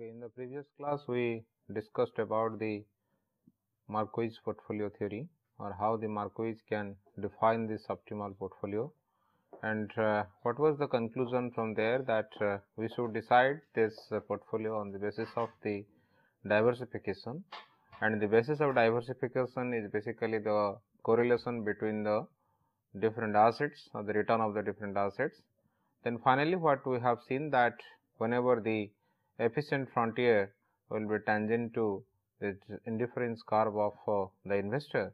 Okay, in the previous class we discussed about the Markowitz portfolio theory or how the Markowitz can define this optimal portfolio and uh, what was the conclusion from there that uh, we should decide this uh, portfolio on the basis of the diversification and the basis of diversification is basically the correlation between the different assets or the return of the different assets. Then finally, what we have seen that whenever the efficient frontier will be tangent to the indifference curve of uh, the investor.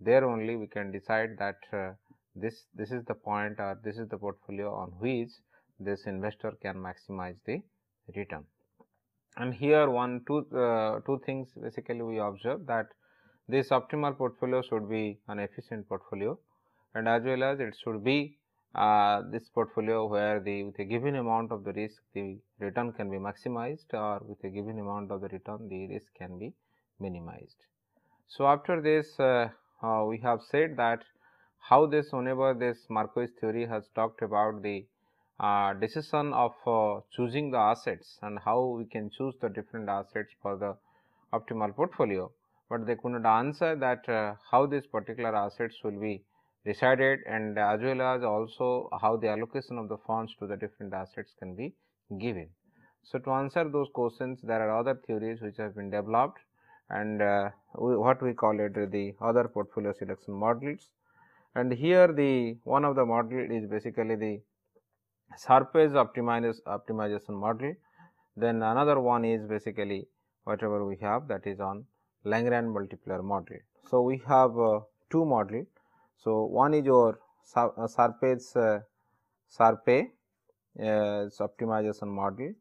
There only we can decide that uh, this this is the point or this is the portfolio on which this investor can maximize the return. And here one two uh, two things basically we observe that this optimal portfolio should be an efficient portfolio and as well as it should be uh, this portfolio where the with a given amount of the risk the return can be maximized or with a given amount of the return the risk can be minimized. So, after this uh, uh, we have said that how this whenever this Markowitz theory has talked about the uh, decision of uh, choosing the assets and how we can choose the different assets for the optimal portfolio, but they could not answer that uh, how these particular assets will be decided and as well as also how the allocation of the funds to the different assets can be given. So, to answer those questions there are other theories which have been developed and uh, we, what we call it the other portfolio selection models. And here the one of the model is basically the surface optimizes, optimization model, then another one is basically whatever we have that is on Langrand multiplier model. So, we have uh, two models. So, one is your uh, surface uh, uh, optimization model,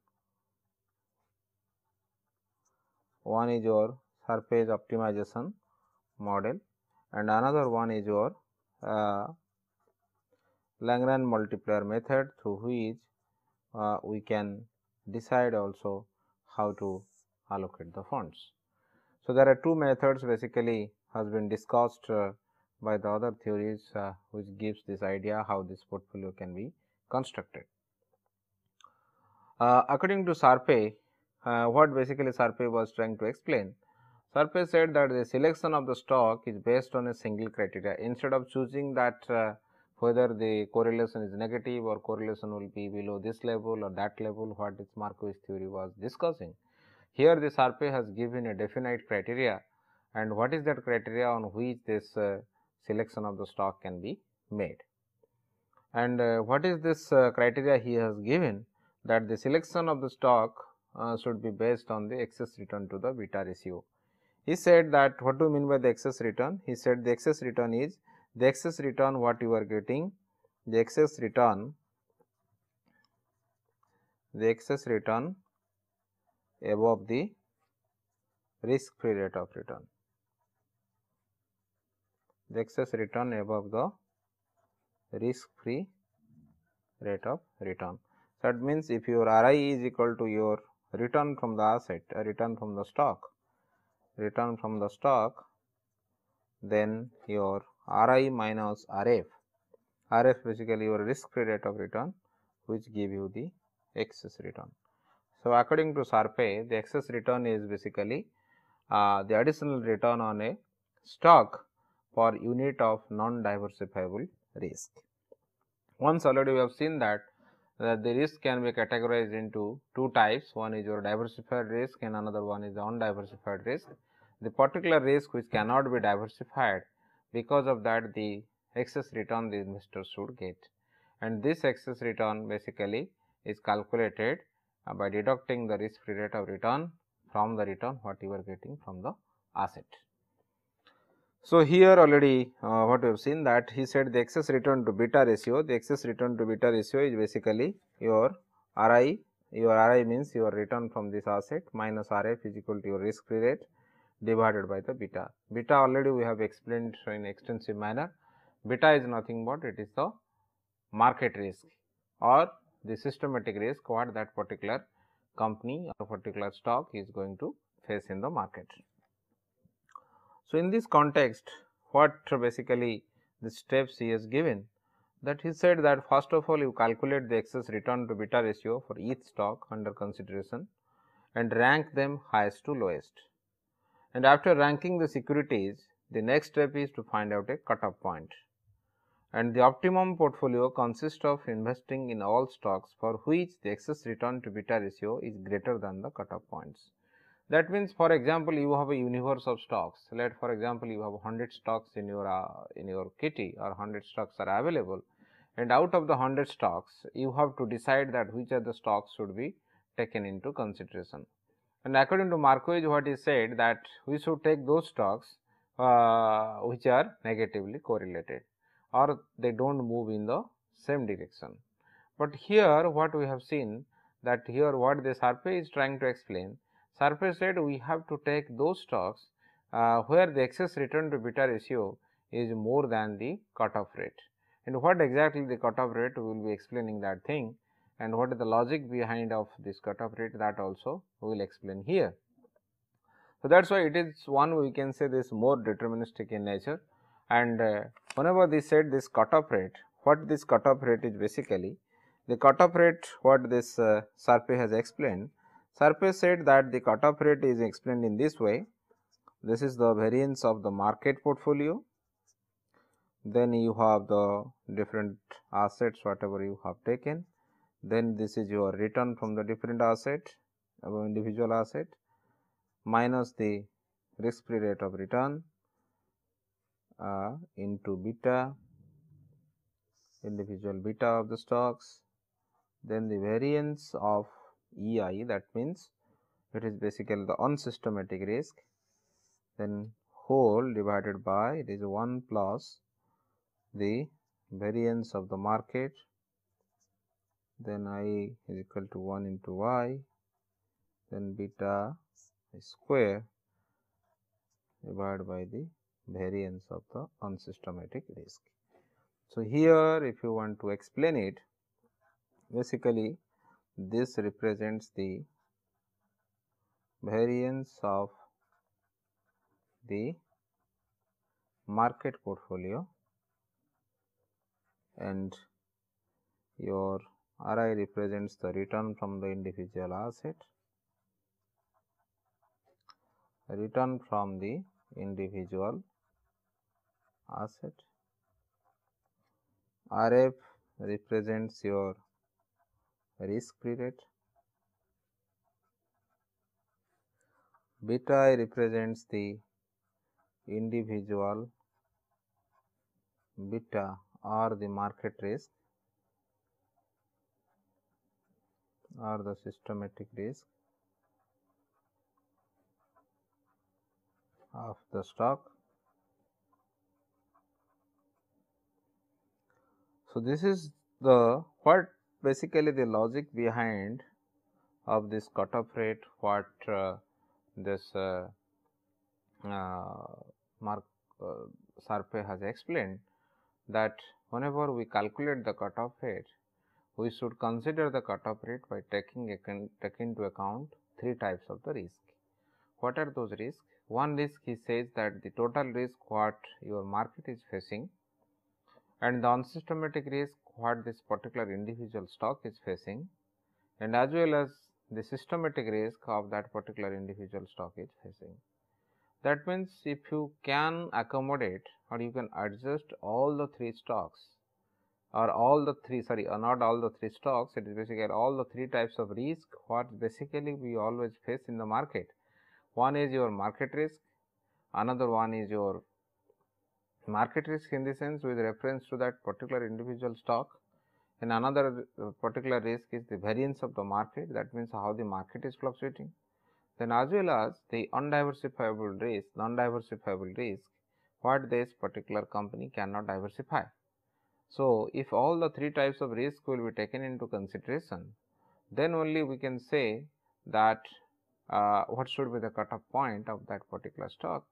one is your surface optimization model and another one is your uh, Lagrange multiplier method through which uh, we can decide also how to allocate the funds. So, there are two methods basically has been discussed uh, by the other theories uh, which gives this idea how this portfolio can be constructed. Uh, according to Sarpey, uh, what basically Sarpey was trying to explain? Sarpey said that the selection of the stock is based on a single criteria instead of choosing that uh, whether the correlation is negative or correlation will be below this level or that level what its Markowitz theory was discussing. Here the Sarpey has given a definite criteria and what is that criteria on which this uh, selection of the stock can be made. And uh, what is this uh, criteria he has given that the selection of the stock uh, should be based on the excess return to the beta ratio. He said that what do you mean by the excess return? He said the excess return is the excess return what you are getting, the excess return, the excess return above the risk free rate of return the excess return above the risk free rate of return. So, that means, if your RI is equal to your return from the asset, uh, return from the stock, return from the stock, then your RI minus RF, RF basically your risk free rate of return which give you the excess return. So, according to Sarpei, the excess return is basically uh, the additional return on a stock for unit of non-diversifiable risk. Once already we have seen that, that the risk can be categorized into two types, one is your diversified risk and another one is the undiversified risk. The particular risk which cannot be diversified because of that the excess return the investor should get and this excess return basically is calculated uh, by deducting the risk free rate of return from the return what you are getting from the asset. So, here already uh, what we have seen that he said the excess return to beta ratio, the excess return to beta ratio is basically your RI, your RI means your return from this asset minus RF is equal to your risk free rate divided by the beta. Beta already we have explained in extensive manner, beta is nothing but it is the market risk or the systematic risk what that particular company or particular stock is going to face in the market. So, in this context what basically the steps he has given that he said that first of all you calculate the excess return to beta ratio for each stock under consideration and rank them highest to lowest. And after ranking the securities the next step is to find out a cutoff point. And the optimum portfolio consists of investing in all stocks for which the excess return to beta ratio is greater than the cutoff points. That means, for example, you have a universe of stocks. Let for example, you have 100 stocks in your uh, in your kitty or 100 stocks are available and out of the 100 stocks, you have to decide that which are the stocks should be taken into consideration. And according to what he said that we should take those stocks uh, which are negatively correlated or they do not move in the same direction. But here what we have seen that here what this survey is trying to explain surface rate we have to take those stocks uh, where the excess return to beta ratio is more than the cutoff rate. And what exactly the cutoff rate we will be explaining that thing and what is the logic behind of this cutoff rate that also we will explain here. So, that is why it is one we can say this more deterministic in nature and uh, whenever they said this cutoff rate, what this cutoff rate is basically the cutoff rate what this uh, survey has explained Surface said that the cutoff rate is explained in this way. This is the variance of the market portfolio. Then you have the different assets whatever you have taken. Then this is your return from the different asset uh, individual asset minus the risk free rate of return uh, into beta individual beta of the stocks then the variance of EI that means it is basically the unsystematic risk then whole divided by it is 1 plus the variance of the market then I is equal to 1 into Y then beta square divided by the variance of the unsystematic risk. So, here if you want to explain it basically this represents the variance of the market portfolio and your RI represents the return from the individual asset, return from the individual asset. RF represents your risk-free rate. Beta I represents the individual beta or the market risk or the systematic risk of the stock. So, this is the what basically the logic behind of this cutoff rate what uh, this uh, uh, Mark uh, Sarpe has explained that whenever we calculate the cutoff rate, we should consider the cutoff rate by taking, taking into account three types of the risk. What are those risks? One risk he says that the total risk what your market is facing and the unsystematic risk what this particular individual stock is facing and as well as the systematic risk of that particular individual stock is facing. That means, if you can accommodate or you can adjust all the three stocks or all the three sorry or not all the three stocks it is basically all the three types of risk what basically we always face in the market. One is your market risk, another one is your market risk in the sense with reference to that particular individual stock and another particular risk is the variance of the market that means how the market is fluctuating. Then as well as the undiversifiable risk, non-diversifiable risk what this particular company cannot diversify. So, if all the three types of risk will be taken into consideration, then only we can say that uh, what should be the cutoff point of that particular stock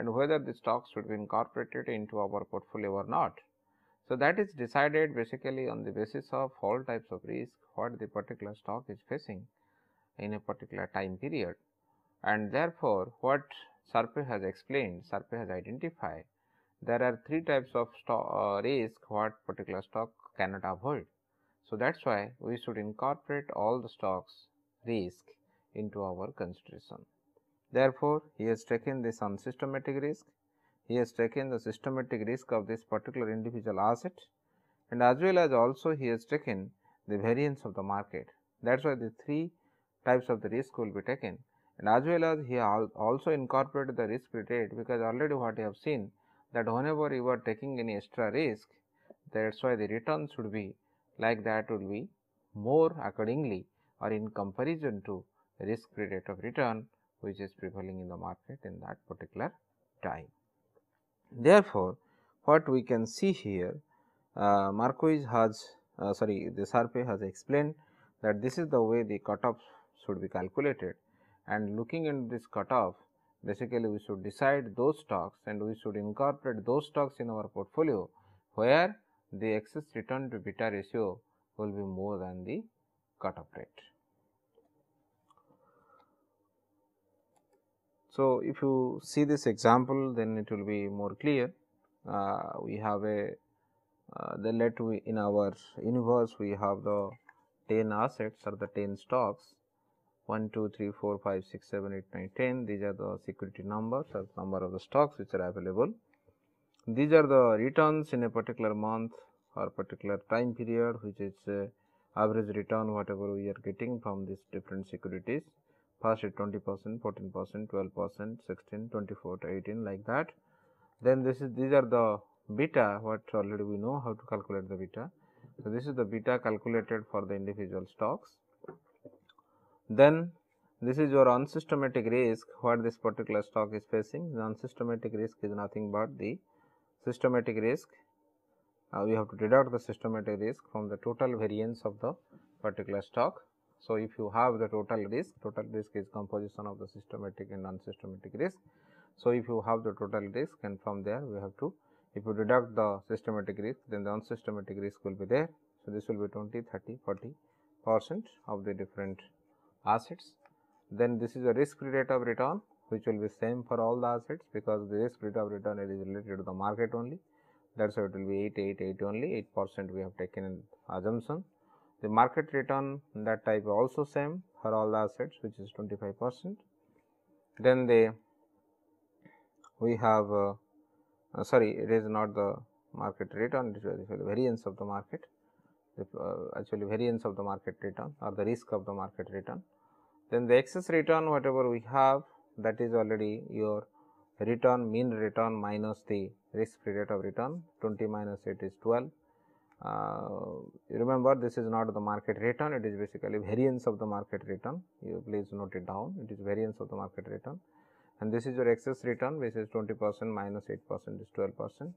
and whether the stocks should be incorporated into our portfolio or not. So, that is decided basically on the basis of all types of risk what the particular stock is facing in a particular time period and therefore, what Sarpe has explained, Sarpe has identified there are three types of stock, uh, risk what particular stock cannot avoid. So, that is why we should incorporate all the stocks risk into our consideration. Therefore, he has taken this unsystematic risk, he has taken the systematic risk of this particular individual asset and as well as also he has taken the variance of the market. That is why the three types of the risk will be taken and as well as he also incorporated the risk rate because already what you have seen that whenever you are taking any extra risk that is why the return should be like that will be more accordingly or in comparison to risk rate of return which is prevailing in the market in that particular time. Therefore, what we can see here uh, Marquez has uh, sorry the Sarpe has explained that this is the way the cutoff should be calculated and looking into this cutoff basically we should decide those stocks and we should incorporate those stocks in our portfolio where the excess return to beta ratio will be more than the cutoff rate. So, if you see this example then it will be more clear. Uh, we have a uh, the let we in our universe we have the 10 assets or the 10 stocks 1 2 3 4 5 6 7 8 9 10 these are the security numbers or number of the stocks which are available. These are the returns in a particular month or particular time period which is uh, average return whatever we are getting from these different securities first at 20 percent 14 percent 12 percent 16 24 to 18 like that then this is these are the beta what already we know how to calculate the beta so this is the beta calculated for the individual stocks then this is your unsystematic risk what this particular stock is facing the unsystematic risk is nothing but the systematic risk uh, we have to deduct the systematic risk from the total variance of the particular stock so, if you have the total risk, total risk is composition of the systematic and non-systematic risk. So, if you have the total risk and from there we have to, if you deduct the systematic risk then the non-systematic risk will be there. So, this will be 20, 30, 40 percent of the different assets. Then this is a risk rate of return which will be same for all the assets because the risk rate of return is related to the market only. That is why it will be 8, 8, 8 only 8 percent we have taken assumption the market return that type also same for all the assets which is 25 percent. Then the we have uh, uh, sorry it is not the market return it is the variance of the market the, uh, actually variance of the market return or the risk of the market return. Then the excess return whatever we have that is already your return mean return minus the risk free rate of return 20 minus 8 is 12 uh, remember this is not the market return, it is basically variance of the market return. You please note it down, it is variance of the market return and this is your excess return which is 20 percent minus 8 percent is 12 percent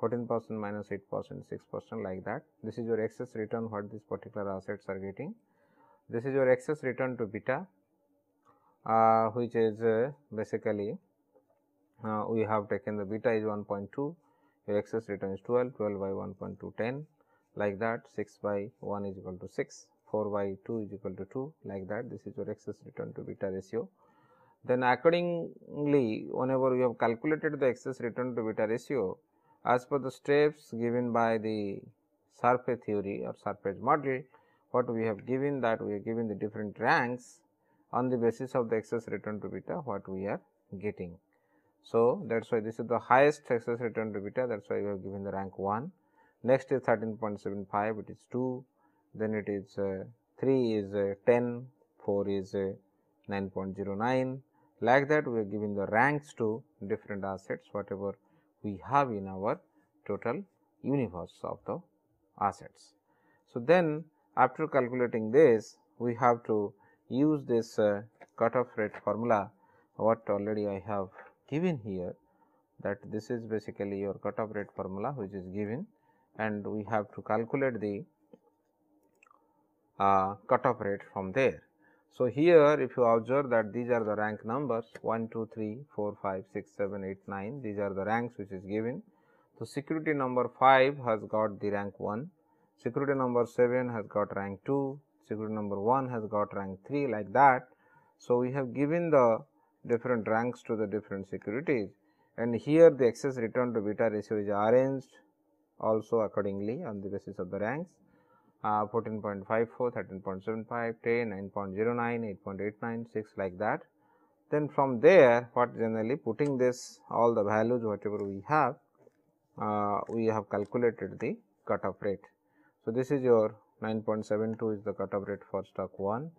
14 percent minus 8 percent 6 percent like that this is your excess return what these particular assets are getting this is your excess return to beta uh, which is uh, basically uh, we have taken the beta is 1.2 your excess return is 12 12 by 1.2 10 like that 6 by 1 is equal to 6, 4 by 2 is equal to 2 like that this is your excess return to beta ratio. Then accordingly whenever we have calculated the excess return to beta ratio as per the steps given by the surface theory or surface model what we have given that we have given the different ranks on the basis of the excess return to beta what we are getting. So, that is why this is the highest excess return to beta that is why we have given the rank 1 next is 13.75 it is 2 then it is uh, 3 is uh, 10 4 is uh, 9.09 like that we are giving the ranks to different assets whatever we have in our total universe of the assets. So, then after calculating this we have to use this uh, cutoff rate formula what already I have given here that this is basically your cutoff rate formula which is given and we have to calculate the uh, cutoff rate from there. So, here if you observe that these are the rank numbers 1, 2, 3, 4, 5, 6, 7, 8, 9 these are the ranks which is given. So, security number 5 has got the rank 1, security number 7 has got rank 2, security number 1 has got rank 3 like that. So, we have given the different ranks to the different securities and here the excess return to beta ratio is arranged also accordingly on the basis of the ranks uh, 14.54, 13.75, 10, 9.09, 8.89, 6 like that. Then from there what generally putting this all the values whatever we have, uh, we have calculated the cutoff rate. So, this is your 9.72 is the cutoff rate for stock 1,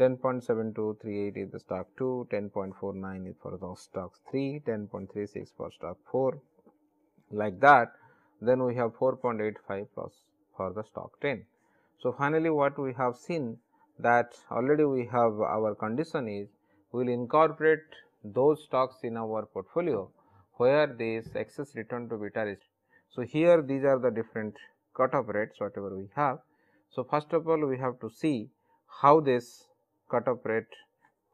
10.7238 is the stock 2, 10.49 is for the stocks 3, 10.36 for stock 4 like that then we have 4.85 plus for the stock 10. So, finally, what we have seen that already we have our condition is we will incorporate those stocks in our portfolio where this excess return to beta is. So, here these are the different cutoff rates whatever we have. So, first of all we have to see how this cutoff rate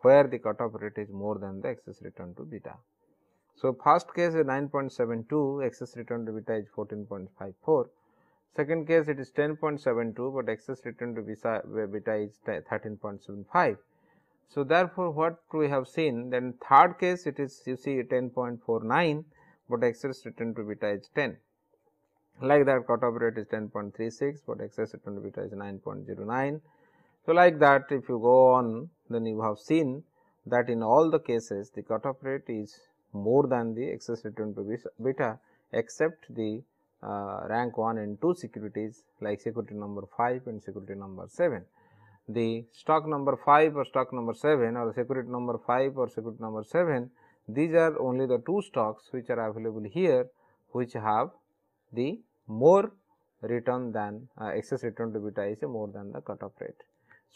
where the cutoff rate is more than the excess return to beta. So, first case is 9.72 excess return to beta is 14.54, second case it is 10.72, but excess return to beta is 13.75. So, therefore, what we have seen then third case it is you see 10.49, but excess return to beta is 10 like that cutoff rate is 10.36, but excess return to beta is 9.09. So, like that if you go on then you have seen that in all the cases the cutoff rate is more than the excess return to beta except the uh, rank 1 and 2 securities like security number 5 and security number 7. The stock number 5 or stock number 7 or security number 5 or security number 7 these are only the two stocks which are available here which have the more return than uh, excess return to beta is more than the cutoff rate.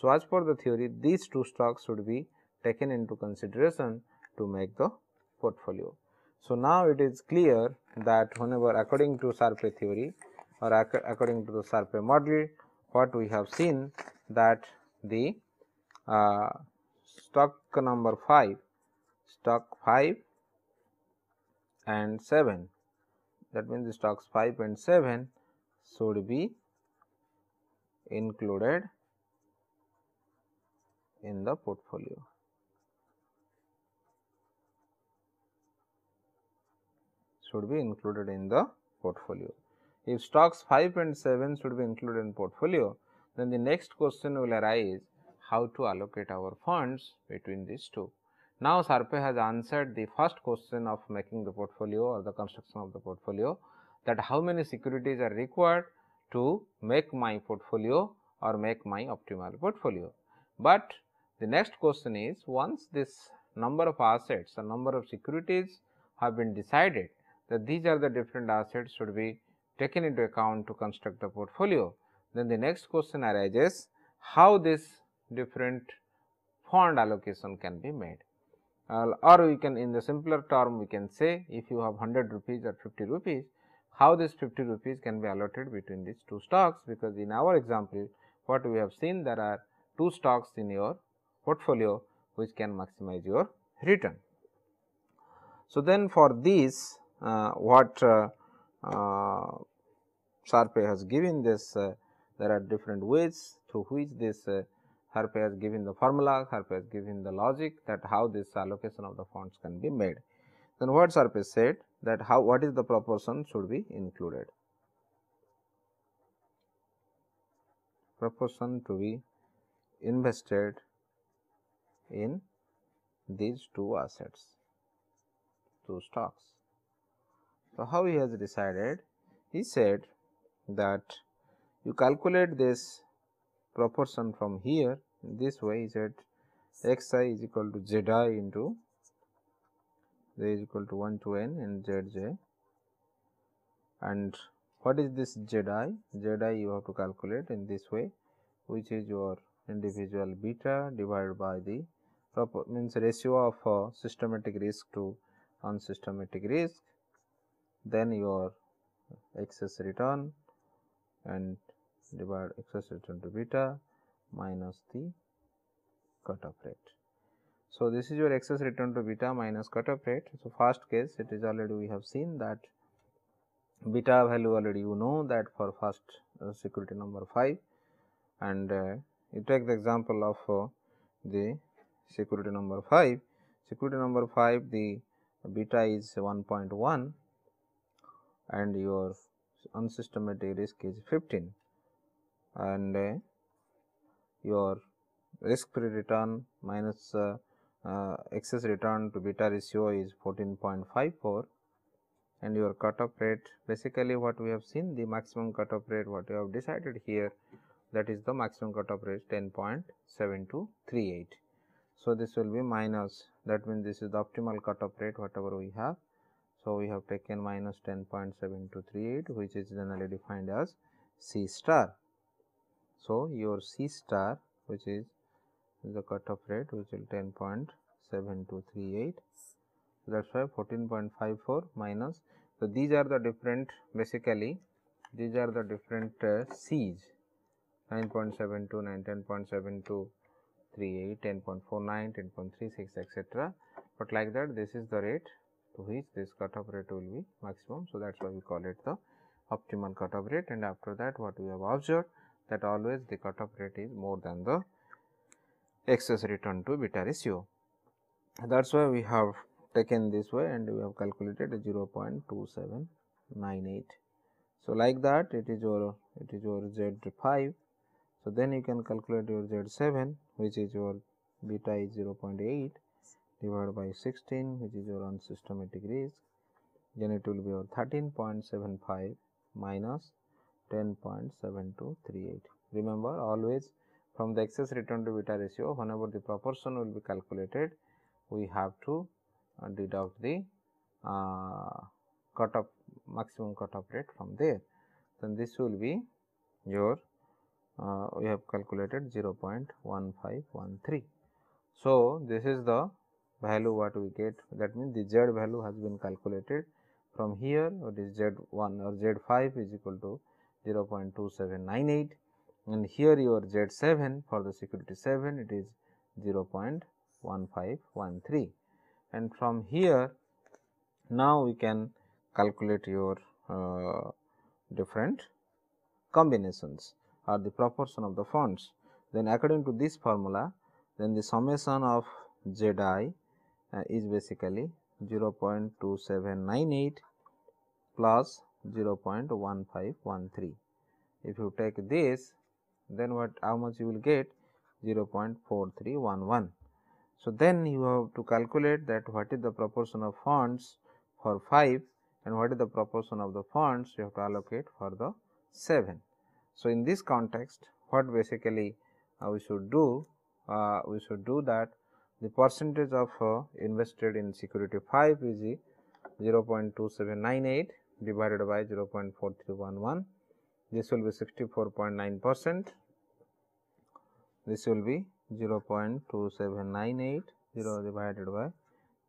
So, as per the theory these two stocks should be taken into consideration to make the portfolio. So, now it is clear that whenever according to Sarpe theory or according to the Sarpe model, what we have seen that the uh, stock number 5, stock 5 and 7 that means the stocks 5 and 7 should be included in the portfolio. should be included in the portfolio. If stocks 5 and 7 should be included in portfolio, then the next question will arise how to allocate our funds between these two. Now, Sarpe has answered the first question of making the portfolio or the construction of the portfolio that how many securities are required to make my portfolio or make my optimal portfolio. But the next question is once this number of assets or number of securities have been decided, that these are the different assets should be taken into account to construct the portfolio. Then the next question arises how this different fund allocation can be made uh, or we can in the simpler term we can say if you have 100 rupees or 50 rupees how this 50 rupees can be allotted between these two stocks because in our example what we have seen there are two stocks in your portfolio which can maximize your return. So, then for these uh, what uh, uh, Sarpe has given this there are different ways through which this Harpe has given the formula, Harpe has given the logic that how this allocation of the fonts can be made. Then what Harpe said that how what is the proportion should be included. Proportion to be invested in these two assets, two stocks. So, how he has decided? He said that you calculate this proportion from here in this way he said x i is equal to z i into z is equal to 1 to n and z j and what is this z i? z i you have to calculate in this way which is your individual beta divided by the proper means ratio of uh, systematic risk to unsystematic risk then your excess return and divide excess return to beta minus the cutoff rate. So, this is your excess return to beta minus cutoff rate. So, first case it is already we have seen that beta value already you know that for first uh, security number 5 and uh, you take the example of uh, the security number 5. Security number 5 the beta is 1.1 and your unsystematic risk is 15 and uh, your risk free return minus uh, uh, excess return to beta ratio is 14.54 and your cutoff rate basically what we have seen the maximum cutoff rate what you have decided here that is the maximum cutoff rate 10.7238. So, this will be minus that means this is the optimal cutoff rate whatever we have so, we have taken minus 10.7238 which is generally defined as C star. So, your C star which is the cutoff rate which will 10.7238 that is why 14.54 minus. So, these are the different basically these are the different uh, C's 9.72, 9.7238, 10.48, 10.49, 10.36 etc. But like that this is the rate to which this cutoff rate will be maximum. So, that is why we call it the optimal cutoff rate and after that what we have observed that always the cutoff rate is more than the excess return to beta ratio. That is why we have taken this way and we have calculated 0.2798. So, like that it is your it is your Z5. So, then you can calculate your Z7 which is your beta is 0.8 divided by 16 which is your unsystematic risk then it will be your 13.75 minus 10.7238 remember always from the excess return to beta ratio whenever the proportion will be calculated we have to uh, deduct the uh, cutoff maximum cutoff rate from there then this will be your uh, we have calculated 0.1513 so this is the value what we get that means the z value has been calculated from here what is z1 or z5 is equal to 0 0.2798 and here your z7 for the security 7 it is 0 0.1513 and from here now we can calculate your uh, different combinations or the proportion of the fonts then according to this formula then the summation of z i uh, is basically 0 0.2798 plus 0 0.1513. If you take this then what how much you will get 0 0.4311. So, then you have to calculate that what is the proportion of fonts for 5 and what is the proportion of the fonts you have to allocate for the 7. So, in this context what basically uh, we should do uh, we should do that the percentage of uh, invested in security 5 is 0.2798 divided by 0.4311 this will be 64.9 percent this will be 0.2798 0 divided by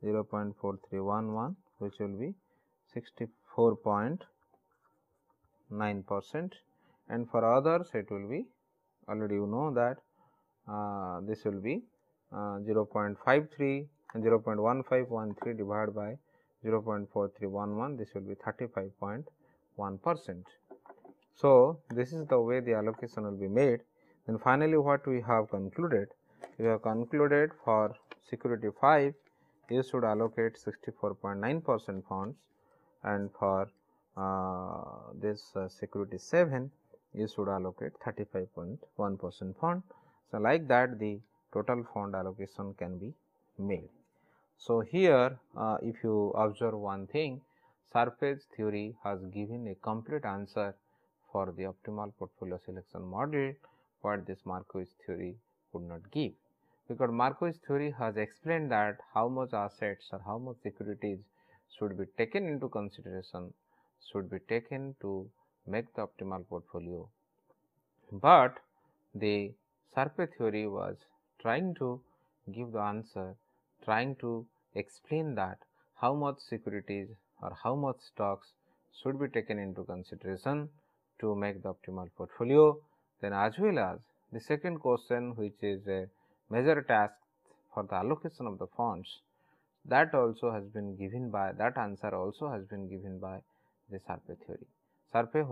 0.4311 which will be 64.9 percent and for others it will be already you know that uh, this will be uh, 0.53 and 0.1513 divided by 0.4311 this will be 35.1 percent. So, this is the way the allocation will be made then finally, what we have concluded we have concluded for security 5 you should allocate 64.9 percent funds and for uh, this uh, security 7 you should allocate 35.1 percent fund. So, like that the total fund allocation can be made. So, here uh, if you observe one thing surface theory has given a complete answer for the optimal portfolio selection model, what this Markowitz theory could not give because Markowitz theory has explained that how much assets or how much securities should be taken into consideration should be taken to make the optimal portfolio. But the surface theory was trying to give the answer, trying to explain that how much securities or how much stocks should be taken into consideration to make the optimal portfolio. Then as well as the second question which is a major task for the allocation of the funds that also has been given by that answer also has been given by the Sarpay theory. Sarpay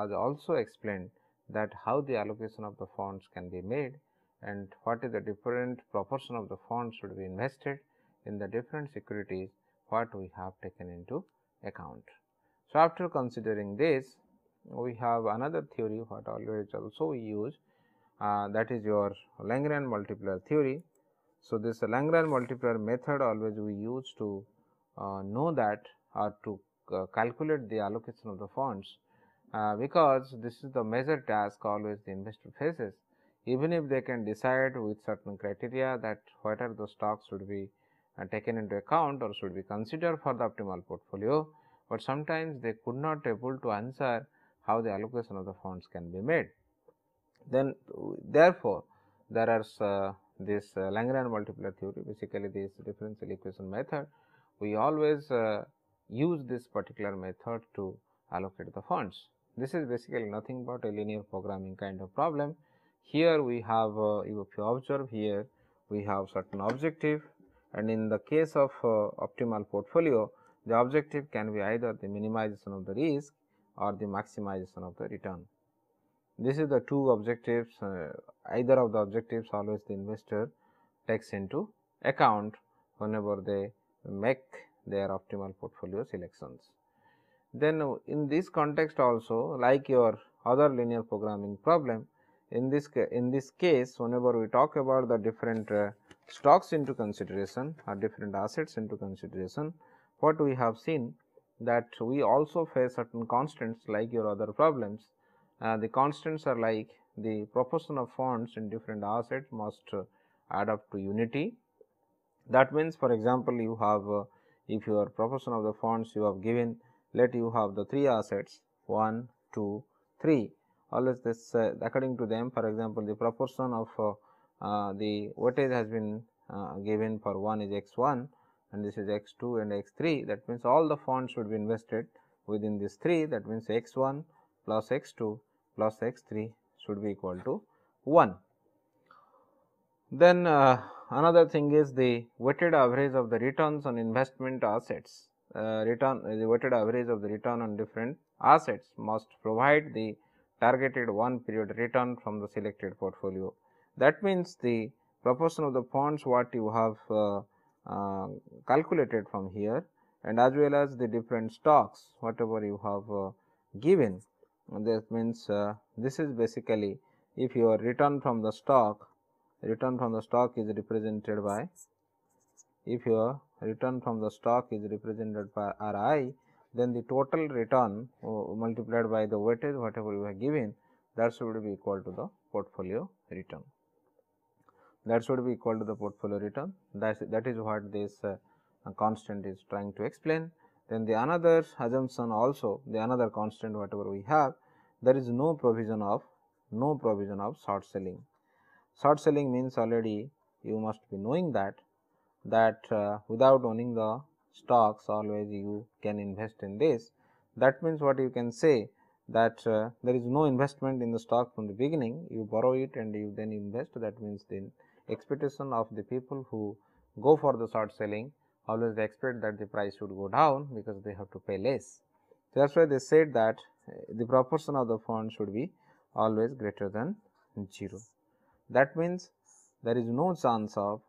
has also explained that how the allocation of the funds can be made and what is the different proportion of the funds should be invested in the different securities what we have taken into account. So, after considering this we have another theory what always also we use uh, that is your Langrand multiplier theory. So, this Langrand multiplier method always we use to uh, know that or to uh, calculate the allocation of the funds uh, because this is the major task always the investor faces even if they can decide with certain criteria that whether the stocks should be uh, taken into account or should be considered for the optimal portfolio, but sometimes they could not able to answer how the allocation of the funds can be made. Then therefore, there are uh, this uh, multiplier theory basically this differential equation method. We always uh, use this particular method to allocate the funds. This is basically nothing but a linear programming kind of problem here we have uh, if you observe here we have certain objective and in the case of uh, optimal portfolio the objective can be either the minimization of the risk or the maximization of the return. This is the two objectives uh, either of the objectives always the investor takes into account whenever they make their optimal portfolio selections. Then in this context also like your other linear programming problem, in this in this case whenever we talk about the different uh, stocks into consideration or different assets into consideration what we have seen that we also face certain constants like your other problems uh, the constants are like the proportion of funds in different assets must uh, add up to unity that means for example you have uh, if your proportion of the funds you have given let you have the three assets 1 2 3 always this uh, according to them for example, the proportion of uh, uh, the voltage has been given for one is x 1 and this is x 2 and x 3 that means, all the funds should be invested within this 3 that means, x 1 plus x 2 plus x 3 should be equal to 1. Then uh, another thing is the weighted average of the returns on investment assets, uh, return uh, the weighted average of the return on different assets must provide the targeted one period return from the selected portfolio. That means, the proportion of the funds what you have uh, uh, calculated from here and as well as the different stocks whatever you have uh, given. That means, uh, this is basically if your return from the stock return from the stock is represented by if your return from the stock is represented by R i then the total return uh, multiplied by the weightage whatever you have given that should be equal to the portfolio return. That should be equal to the portfolio return that is, that is what this uh, constant is trying to explain. Then the another assumption also the another constant whatever we have there is no provision of no provision of short selling. Short selling means already you must be knowing that that uh, without owning the stocks always you can invest in this. That means, what you can say that uh, there is no investment in the stock from the beginning, you borrow it and you then invest that means, the expectation of the people who go for the short selling always they expect that the price should go down because they have to pay less. that is why they said that uh, the proportion of the fund should be always greater than 0. That means, there is no chance of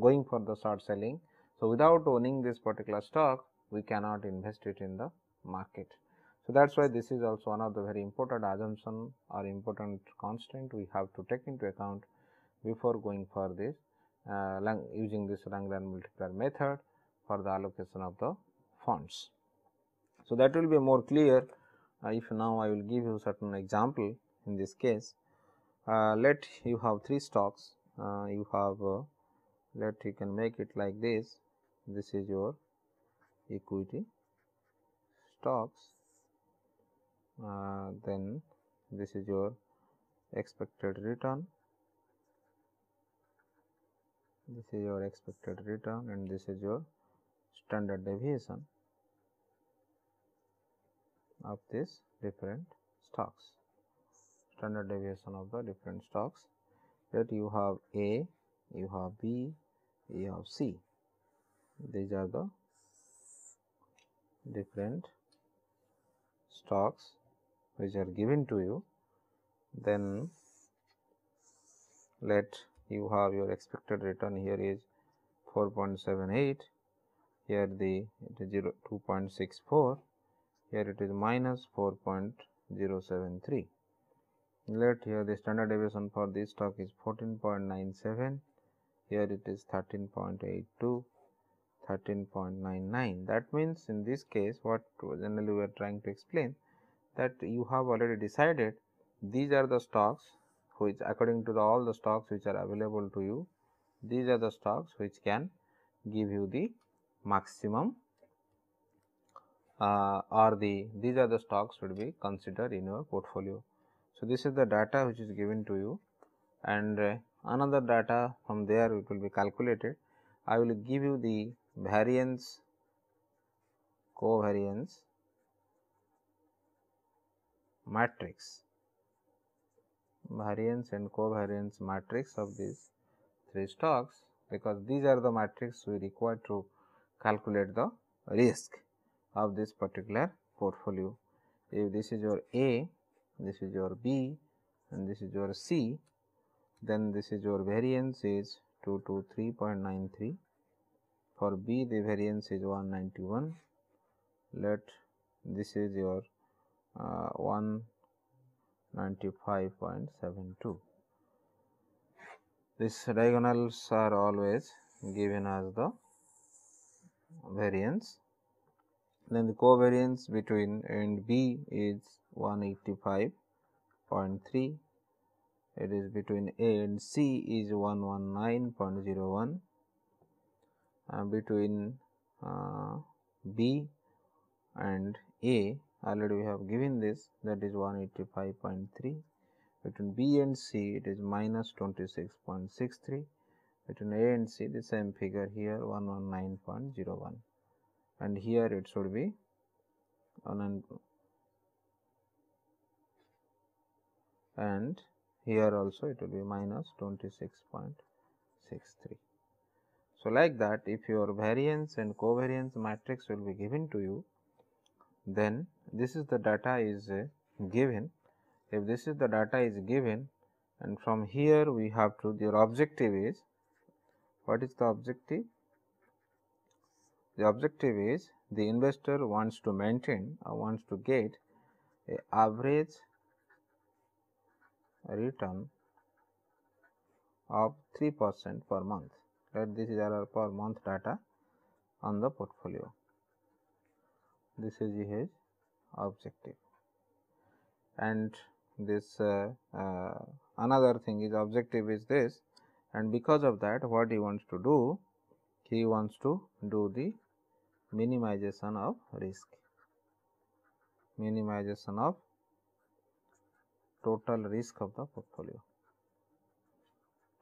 going for the short selling so, without owning this particular stock, we cannot invest it in the market. So, that is why this is also one of the very important assumption or important constant we have to take into account before going for this uh, Lang using this Langlands multiplier method for the allocation of the funds. So, that will be more clear uh, if now I will give you certain example in this case. Uh, let you have three stocks, uh, you have uh, let you can make it like this this is your equity stocks uh, then this is your expected return this is your expected return and this is your standard deviation of these different stocks standard deviation of the different stocks that you have a you have b you have c these are the different stocks which are given to you then let you have your expected return here is 4.78 here the it is 0 2.64 here it is minus 4.073 let here the standard deviation for this stock is 14.97 here it is 13.82 13.99 that means in this case what generally we are trying to explain that you have already decided these are the stocks which according to the all the stocks which are available to you these are the stocks which can give you the maximum uh, or the these are the stocks should be considered in your portfolio. So, this is the data which is given to you and uh, another data from there it will be calculated. I will give you the variance, covariance matrix, variance and covariance matrix of these three stocks because these are the matrix we require to calculate the risk of this particular portfolio. If this is your A, this is your B and this is your C, then this is your variance is 2 to 3.93 for B the variance is 191 let this is your uh, 195.72 these diagonals are always given as the variance then the covariance between A and B is 185.3 it is between A and C is 119.01 uh, between uh, B and A already we have given this that is 185.3 between B and C it is minus 26.63 between A and C the same figure here 119.01 and here it should be and here also it will be minus 26.63 so, like that if your variance and covariance matrix will be given to you, then this is the data is uh, given. If this is the data is given and from here we have to your objective is what is the objective? The objective is the investor wants to maintain or wants to get a average return of 3 percent per month that this is our per month data on the portfolio. This is his objective and this uh, uh, another thing is objective is this and because of that what he wants to do he wants to do the minimization of risk minimization of total risk of the portfolio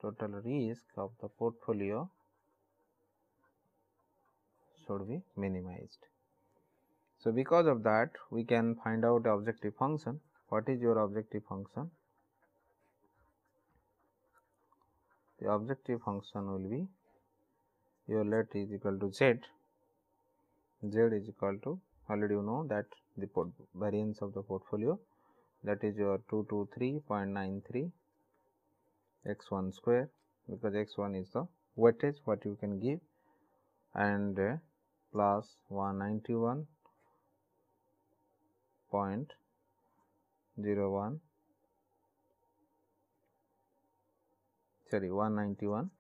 total risk of the portfolio should be minimized. So, because of that we can find out the objective function. What is your objective function? The objective function will be your let is equal to z, z is equal to already you know that the variance of the portfolio that is your 223.93 x1 square because x1 is the weightage what you can give and uh, plus 191.01 sorry 191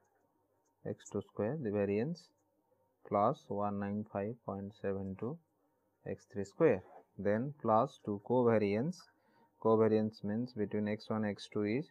x2 square the variance plus 195.72 x3 square then plus 2 covariance covariance means between x1 x2 is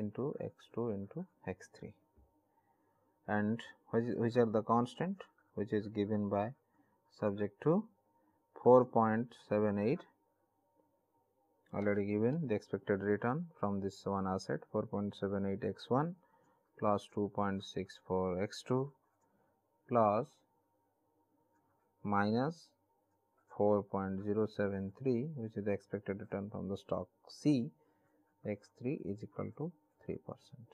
into x2 into x3 and which, which are the constant which is given by subject to 4.78 already given the expected return from this one asset 4.78 x1 plus 2.64 x2 plus minus 4.073 which is the expected return from the stock C x3 is equal to 3 percent.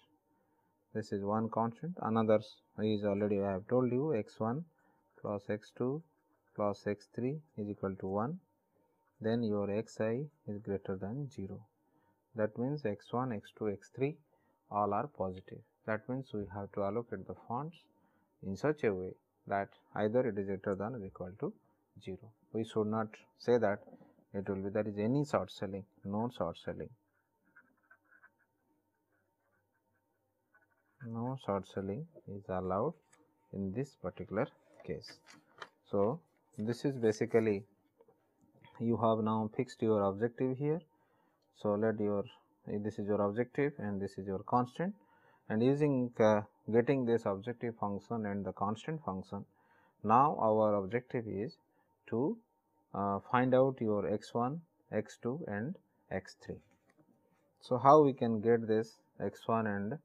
This is one constant another is already I have told you x 1 plus x 2 plus x 3 is equal to 1 then your x i is greater than 0. That means x 1 x 2 x 3 all are positive. That means we have to allocate the fonts in such a way that either it is greater than or equal to 0. We should not say that it will be there is any short selling, no short selling. no short selling is allowed in this particular case. So, this is basically you have now fixed your objective here. So, let your this is your objective and this is your constant and using uh, getting this objective function and the constant function. Now, our objective is to uh, find out your x 1, x 2 and x 3. So, how we can get this x 1 and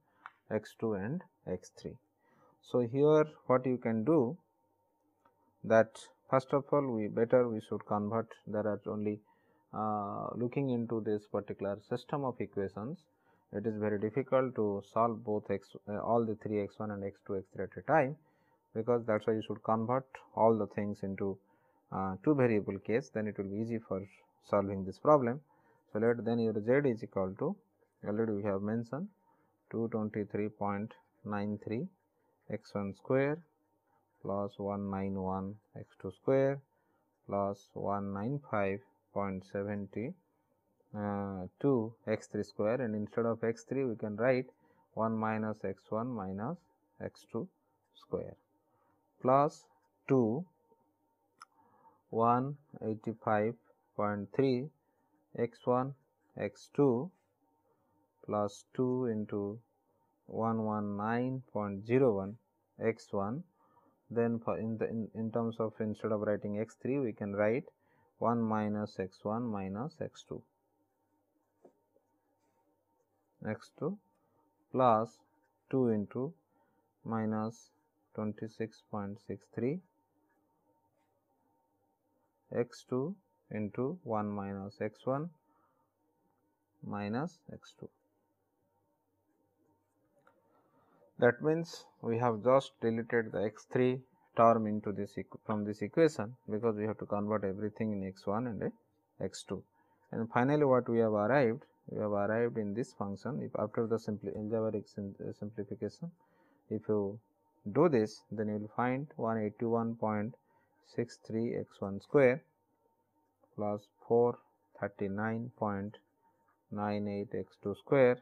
x 2 and x 3. So, here what you can do that first of all we better we should convert there are only uh, looking into this particular system of equations it is very difficult to solve both x uh, all the 3 x 1 and x 2 x 3 at a time because that is why you should convert all the things into uh, two variable case then it will be easy for solving this problem. So, let then your z is equal to already we have mentioned 223.93 x 1 square plus 191 x 2 square plus plus one nine five point seventy two uh, 2 x 3 square and instead of x 3 we can write 1 minus x 1 minus x 2 square plus 2 185.3 x 1 x 2 plus 2 into 119.01 x 1 then for in the in, in terms of instead of writing x 3 we can write 1 minus x 1 minus x 2 x 2 plus 2 into minus 26.63 x 2 into 1 minus x 1 minus x 2. That means, we have just deleted the x 3 term into this from this equation because we have to convert everything in x 1 and x 2. And finally, what we have arrived, we have arrived in this function if after the simpli algebraic uh, simplification, if you do this then you will find 181.63 x 1 square plus 439.98 x 2 square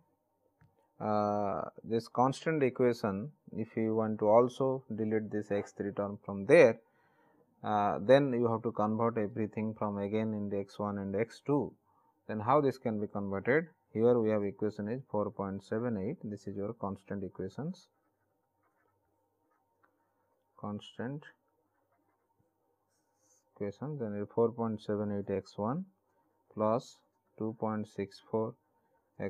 Uh, this constant equation if you want to also delete this x 3 term from there uh, then you have to convert everything from again into x 1 and x 2 then how this can be converted here we have equation is 4.78 this is your constant equations constant equation then 4.78 x 1 plus 2.64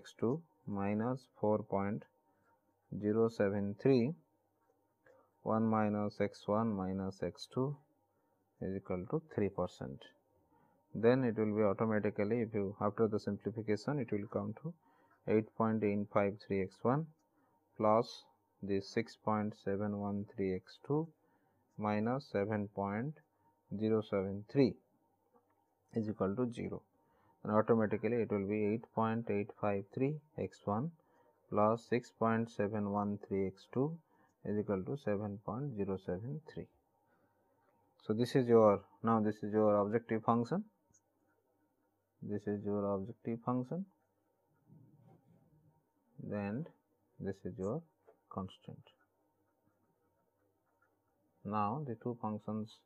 x 2 minus 4.073 1 minus x 1 minus x 2 is equal to 3 percent. Then it will be automatically if you after the simplification it will come to 8.853 x 1 plus the 6.713 x 2 minus 7.073 is equal to 0 and automatically it will be 8.853 x 1 plus 6.713 x 2 is equal to 7.073. So, this is your now this is your objective function, this is your objective function, then this is your constant. Now, the two functions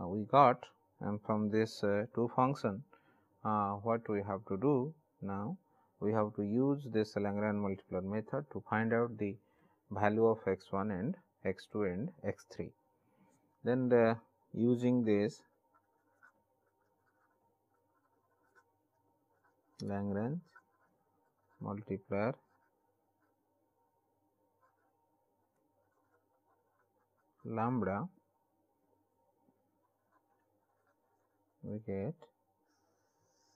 uh, we got and from this uh, two function uh, what we have to do now we have to use this Lagrange multiplier method to find out the value of x 1 and x 2 and x 3. Then the, using this Lagrange multiplier lambda we get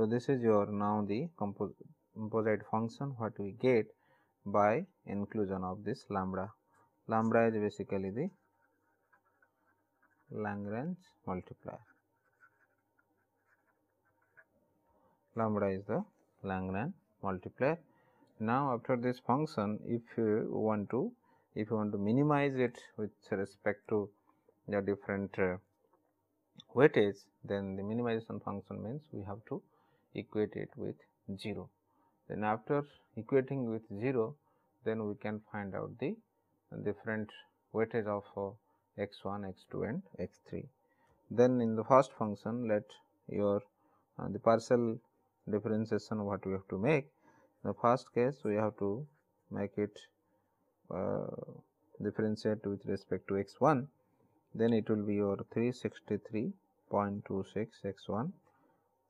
So, this is your now the composite function what we get by inclusion of this lambda. Lambda is basically the Lagrange multiplier. Lambda is the Lagrange multiplier. Now, after this function, if you want to if you want to minimize it with respect to the different uh, weightage, then the minimization function means we have to equate it with 0. Then after equating with 0, then we can find out the different weightage of uh, x 1, x 2 and x 3. Then in the first function let your uh, the partial differentiation what we have to make. In the first case we have to make it uh, differentiate with respect to x 1 then it will be your 363.26 x 1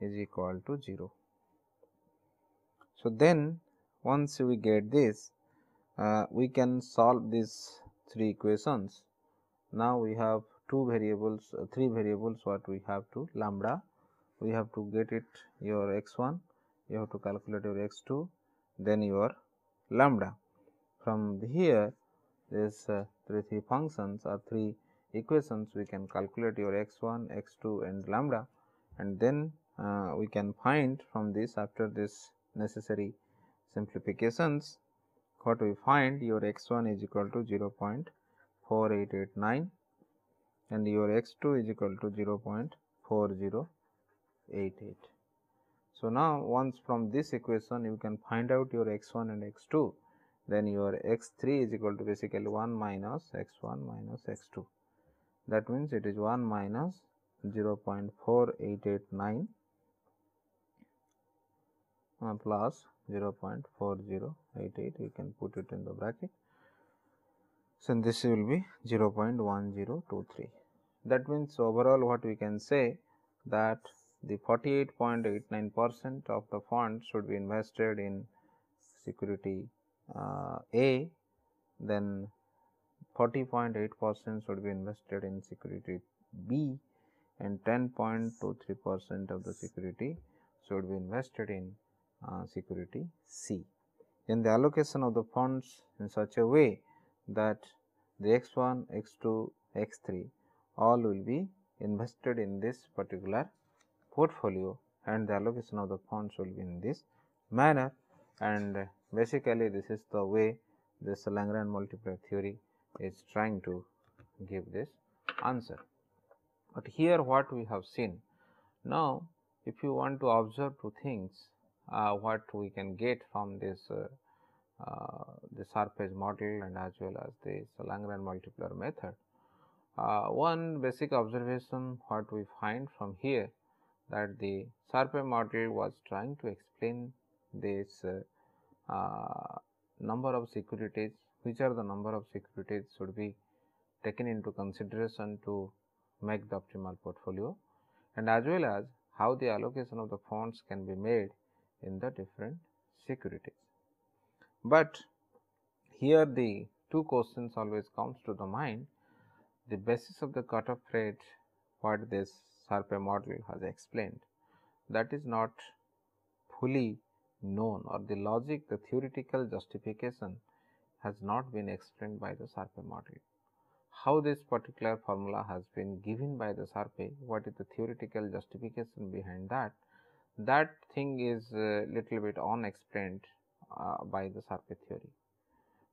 is equal to 0. So, then once we get this uh, we can solve these three equations. Now, we have two variables uh, three variables what we have to lambda we have to get it your x 1 you have to calculate your x 2 then your lambda. From here these uh, three three functions or three equations we can calculate your x 1 x 2 and lambda and then uh, we can find from this after this necessary simplifications what we find your x 1 is equal to 0 0.4889 and your x 2 is equal to 0 0.4088. So, now once from this equation you can find out your x 1 and x 2 then your x 3 is equal to basically 1 minus x 1 minus x 2 that means it is 1 minus 0 0.4889 uh, plus 0.4088 we can put it in the bracket. So, this will be 0.1023 that means overall what we can say that the 48.89 percent of the fund should be invested in security uh, A then 40.8 percent should be invested in security B and 10.23 percent of the security should be invested in uh, security C. In the allocation of the funds in such a way that the x 1, x 2, x 3 all will be invested in this particular portfolio and the allocation of the funds will be in this manner and basically this is the way this Lagrange multiplier theory is trying to give this answer. But here what we have seen now if you want to observe two things uh, what we can get from this uh, uh, the surface model and as well as this Lagrange multiplier method. one basic observation what we find from here that the surface model was trying to explain this number of securities which are the number of securities should be taken into consideration to make the optimal portfolio and as well as how the allocation of the funds can be made in the different securities. But here the two questions always comes to the mind the basis of the cutoff rate what this Sarpe model has explained that is not fully known or the logic the theoretical justification has not been explained by the Sarpe model. How this particular formula has been given by the Sarpe, what is the theoretical justification behind that that thing is a little bit unexplained uh, by the circuit theory.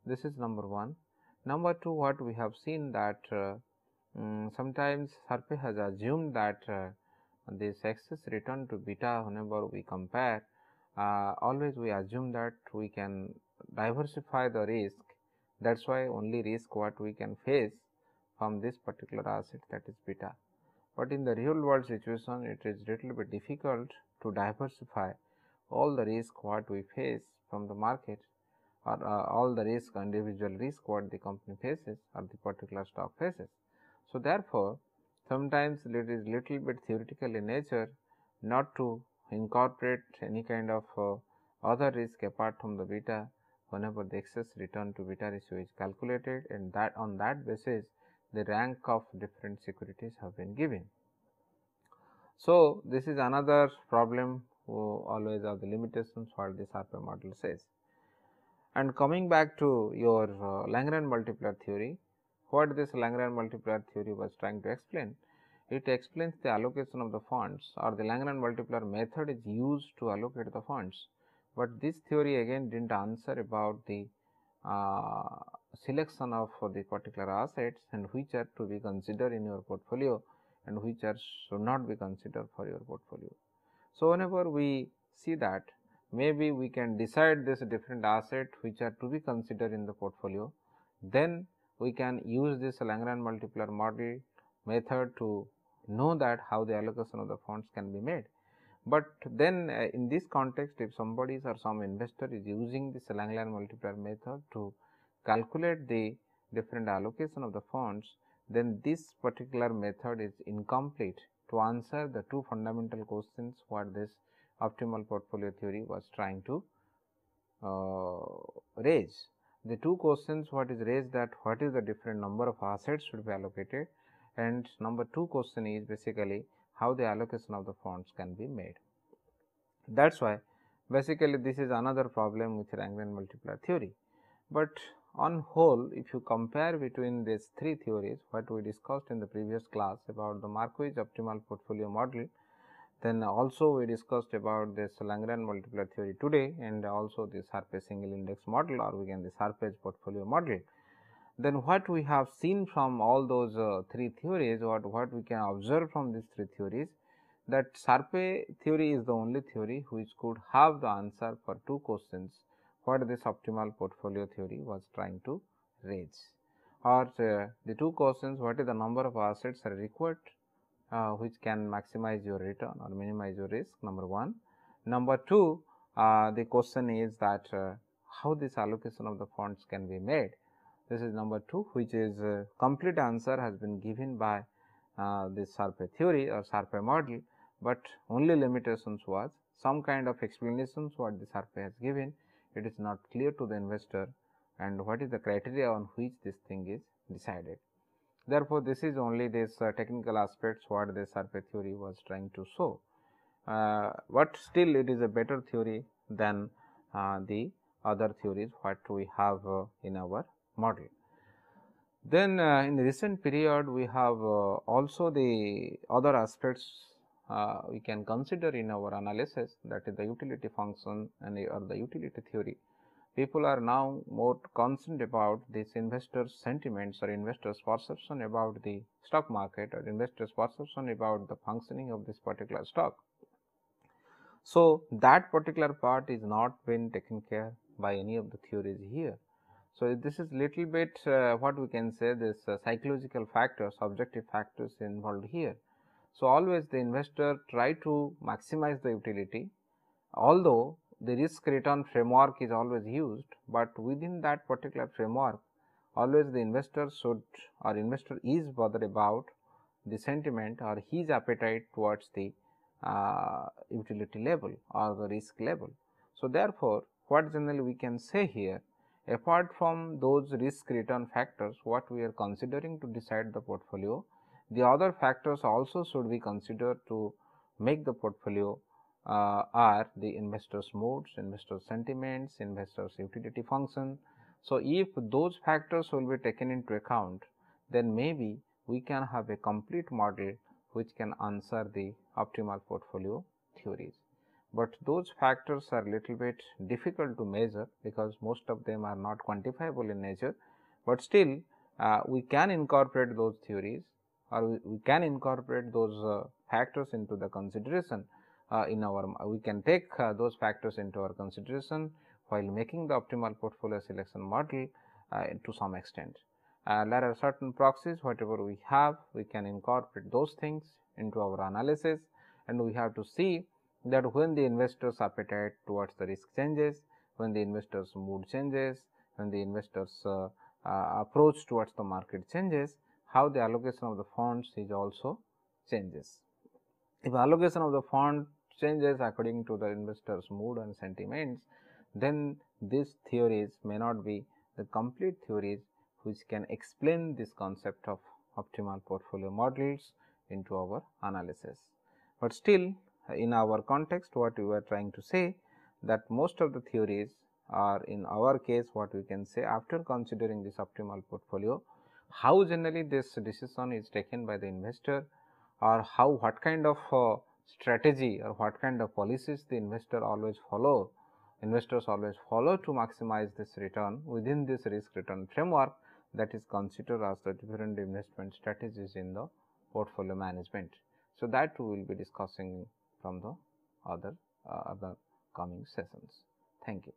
This is number 1. Number 2 what we have seen that uh, um, sometimes Sarpe has assumed that uh, this excess return to beta whenever we compare uh, always we assume that we can diversify the risk that is why only risk what we can face from this particular asset that is beta. But in the real world situation it is little bit difficult to diversify all the risk what we face from the market or uh, all the risk individual risk what the company faces or the particular stock faces. So, therefore, sometimes it is little bit theoretical in nature not to incorporate any kind of uh, other risk apart from the beta whenever the excess return to beta ratio is calculated and that on that basis the rank of different securities have been given. So, this is another problem always of the limitations what this RP model says. And coming back to your uh, multiplier theory, what this Langrand multiplier theory was trying to explain? It explains the allocation of the funds, or the Langrand multiplier method is used to allocate the funds. but this theory again did not answer about the uh, selection of the particular assets and which are to be considered in your portfolio and which are should not be considered for your portfolio. So, whenever we see that maybe we can decide this different asset which are to be considered in the portfolio, then we can use this Lagrange multiplier model method to know that how the allocation of the funds can be made. But then uh, in this context if somebody or some investor is using this Langlands multiplier method to calculate the different allocation of the funds, then this particular method is incomplete to answer the two fundamental questions what this optimal portfolio theory was trying to uh, raise. The two questions what is raised that what is the different number of assets should be allocated and number two question is basically how the allocation of the funds can be made. That is why basically this is another problem with and multiplier theory, but on whole, if you compare between these three theories, what we discussed in the previous class about the Markowitz optimal portfolio model, then also we discussed about this Lagrange multiplier theory today and also this Harpage single index model or we can this Harpage portfolio model. Then what we have seen from all those uh, three theories what, what we can observe from these three theories that Sarpe theory is the only theory which could have the answer for two questions what this optimal portfolio theory was trying to raise or uh, the two questions what is the number of assets are required uh, which can maximize your return or minimize your risk number 1. Number 2 uh, the question is that uh, how this allocation of the funds can be made this is number 2 which is uh, complete answer has been given by uh, this survey theory or survey model, but only limitations was some kind of explanations what the survey has given it is not clear to the investor and what is the criteria on which this thing is decided. Therefore, this is only this uh, technical aspects what the survey theory was trying to show, uh, but still it is a better theory than uh, the other theories what we have uh, in our model. Then uh, in the recent period we have uh, also the other aspects uh, we can consider in our analysis that is the utility function and or the utility theory. People are now more concerned about this investors sentiments or investors perception about the stock market or investors perception about the functioning of this particular stock. So, that particular part is not been taken care by any of the theories here. So, this is little bit uh, what we can say this uh, psychological factors, objective factors involved here. So, always the investor try to maximize the utility although the risk return framework is always used, but within that particular framework always the investor should or investor is bothered about the sentiment or his appetite towards the uh, utility level or the risk level. So, therefore, what generally we can say here apart from those risk return factors what we are considering to decide the portfolio the other factors also should be considered to make the portfolio uh, are the investors moods, investor sentiments, investors utility function. So, if those factors will be taken into account, then maybe we can have a complete model which can answer the optimal portfolio theories. But those factors are little bit difficult to measure because most of them are not quantifiable in nature, but still uh, we can incorporate those theories or we, we can incorporate those uh, factors into the consideration uh, in our we can take uh, those factors into our consideration while making the optimal portfolio selection model to some extent. there are certain proxies whatever we have we can incorporate those things into our analysis and we have to see that when the investors appetite towards the risk changes, when the investors mood changes, when the investors uh, uh, approach towards the market changes, how the allocation of the funds is also changes. If allocation of the fund changes according to the investor's mood and sentiments, then these theories may not be the complete theories which can explain this concept of optimal portfolio models into our analysis. But still in our context what we were trying to say that most of the theories are in our case what we can say after considering this optimal portfolio how generally this decision is taken by the investor or how what kind of uh, strategy or what kind of policies the investor always follow investors always follow to maximize this return within this risk return framework that is considered as the different investment strategies in the portfolio management. So, that we will be discussing from the other uh, other coming sessions. Thank you.